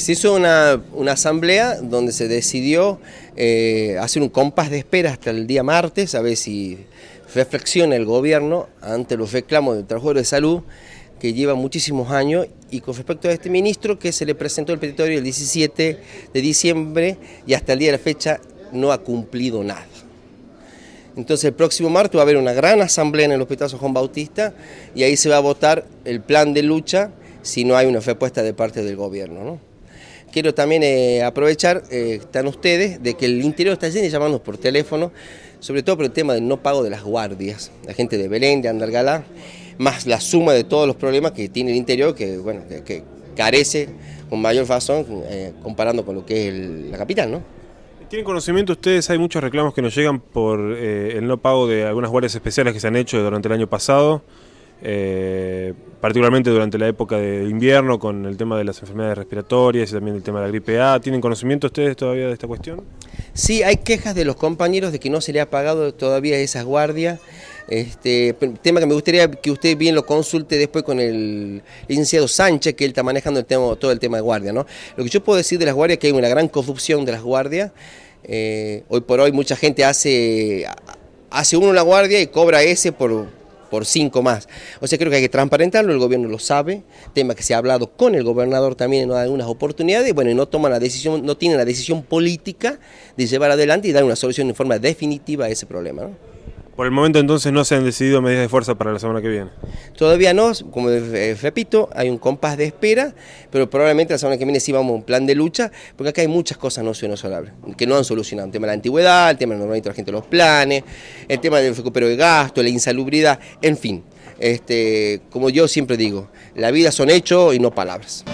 Se hizo una, asamblea donde se decidió eh, hacer un compás de espera hasta el día martes, a ver si reflexiona el gobierno ante los reclamos del trabajador de salud que lleva muchísimos años y con respecto a este ministro que se le presentó el petitorio el 17 de diciembre y hasta el día de la fecha no ha cumplido nada. Entonces el próximo martes va a haber una gran asamblea en el Hospital San Juan Bautista y ahí se va a votar el plan de lucha si no hay una respuesta de parte del gobierno. ¿no? Quiero también eh, aprovechar, eh, están ustedes, de que el interior está lleno de llamados por teléfono, sobre todo por el tema del no pago de las guardias, la gente de Belén, de Andalgalá, más la suma de todos los problemas que tiene el interior, que bueno, que, carece con mayor razón eh, comparando con lo que es la capital, ¿no? ¿Tienen conocimiento ustedes? Hay muchos reclamos que nos llegan por el no pago de algunas guardias especiales que se han hecho durante el año pasado. Eh, particularmente durante la época de invierno con el tema de las enfermedades respiratorias y también el tema de la gripe A. ¿Tienen conocimiento ustedes todavía de esta cuestión? Sí, hay quejas de los compañeros de que no se le ha pagado todavía esas guardias. Este, tema que me gustaría que usted bien lo consulte después con el licenciado Sánchez, que él está manejando el tema, todo el tema de guardia. ¿no? Lo que yo puedo decir de las guardias es que hay una gran corrupción de las guardias. Eh, hoy por hoy mucha gente hace, hace uno la guardia y cobra ese por, por cinco más. O sea, creo que hay que transparentarlo, el gobierno lo sabe, tema que se ha hablado con el gobernador también en algunas oportunidades, y bueno, no toman la decisión, no tienen la decisión política de llevar adelante y dar una solución en forma definitiva a ese problema. ¿no? Por el momento entonces no se han decidido medidas de fuerza para la semana que viene. Todavía no, como eh, repito, hay un compás de espera, pero probablemente la semana que viene sí vamos a un plan de lucha, porque acá hay muchas cosas no solucionables, que no han solucionado. El tema de la antigüedad, el tema de la gente de los planes, el tema del recupero de gasto, la insalubridad, en fin. Este, como yo siempre digo, la vida son hechos y no palabras.